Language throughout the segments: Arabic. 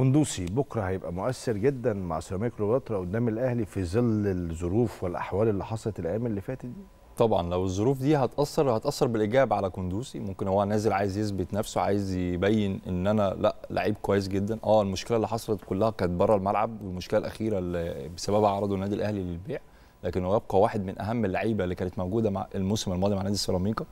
كندوسي بكره هيبقى مؤثر جدا مع سيراميكا كليوباترا قدام الاهلي في ظل الظروف والاحوال اللي حصلت الايام اللي فاتت دي طبعا لو الظروف دي هتاثر هتاثر بالايجاب على كندوسي ممكن هو نازل عايز يثبت نفسه عايز يبين ان انا لا لعيب كويس جدا اه المشكله اللي حصلت كلها كانت بره الملعب والمشكله الاخيره اللي بسببها عرضه النادي الاهلي للبيع لكن هو يبقى واحد من اهم اللعيبه اللي كانت موجوده مع الموسم الماضي مع نادي سيراميكا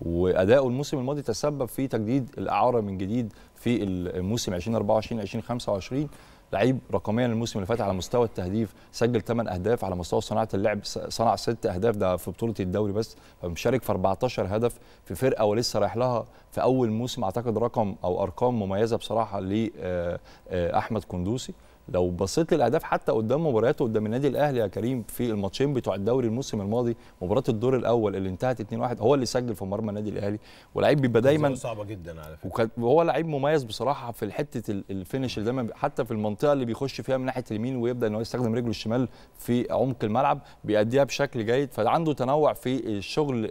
واداؤه الموسم الماضي تسبب في تجديد الاعاره من جديد في الموسم 2024 2025 لعيب رقميا الموسم اللي فات على مستوى التهديف سجل 8 اهداف على مستوى صناعه اللعب صنع 6 اهداف ده في بطوله الدوري بس فمشارك في 14 هدف في فرقه ولسه رايح لها في اول موسم اعتقد رقم او ارقام مميزه بصراحه لاحمد آه، آه، كندوسي لو بصيت للاهداف حتى قدام مبارياته قدام النادي الاهلي يا كريم في الماتشين بتوع الدوري الموسم الماضي مباراه الدور الاول اللي انتهت 2-1 هو اللي سجل في مرمى النادي الاهلي ولاعيب بيبقى دايما صعبه جدا على فكره وهو لعيب مميز بصراحه في حته الفينش اللي دايما حتى في المنطقه اللي بيخش فيها من ناحيه اليمين ويبدا ان هو يستخدم رجله الشمال في عمق الملعب بيأديها بشكل جيد فعنده تنوع في الشغل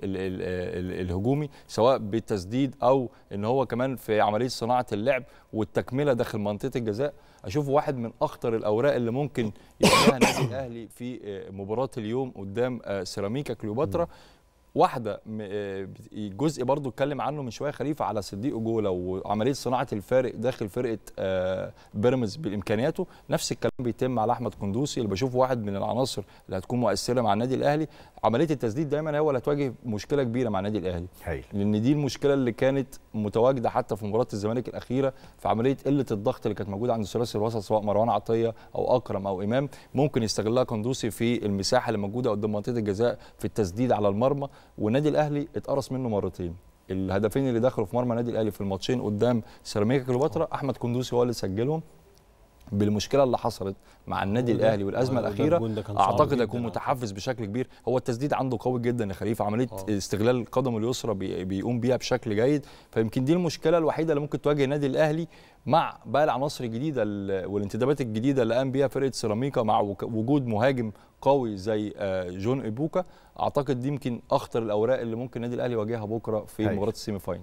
الهجومي سواء بالتسديد او ان هو كمان في عمليه صناعه اللعب والتكمله داخل منطقه الجزاء اشوف واحد من اخطر الاوراق اللي ممكن يعملها النادي الاهلي في آه، مباراه اليوم قدام آه، سيراميكا كليوباترا واحده آه، جزء برضو اتكلم عنه من شويه خليفه على صديق جوله وعمليه صناعه الفارق داخل فرقه آه، بيراميدز بامكانياته نفس الكلام بيتم على احمد كندوسي اللي بشوفه واحد من العناصر اللي هتكون مؤثره مع النادي الاهلي عمليه التسديد دايما هو اللي هتواجه مشكله كبيره مع النادي الاهلي هي. لان دي المشكله اللي كانت متواجده حتى في مباراه الزمالك الاخيره في عمليه قله الضغط اللي كانت موجوده عند ثلاثي الوسط سواء مروان عطيه او اكرم او امام ممكن يستغلها كندوسي في المساحه اللي موجوده قدام منطقه الجزاء في التسديد على المرمى والنادي الاهلي اتقرص منه مرتين الهدفين اللي دخلوا في مرمى النادي الاهلي في الماتشين قدام سيراميكا كليوباترا احمد كندوسي هو اللي سجلهم بالمشكله اللي حصلت مع النادي الاهلي والازمه الاخيره اعتقد هيكون متحفز بشكل كبير هو التسديد عنده قوي جدا يا خليفه عمليه أوه. استغلال قدمه اليسرى بي بيقوم بيها بشكل جيد فيمكن دي المشكله الوحيده اللي ممكن تواجه النادي الاهلي مع بقى العناصر الجديده والانتدابات الجديده اللي قام بيها فرقه سيراميكا مع وجود مهاجم قوي زي آه، جون ايبوكا اعتقد دي يمكن اخطر الاوراق اللي ممكن النادي الاهلي يواجهها بكره في مباراه السيمي فاينل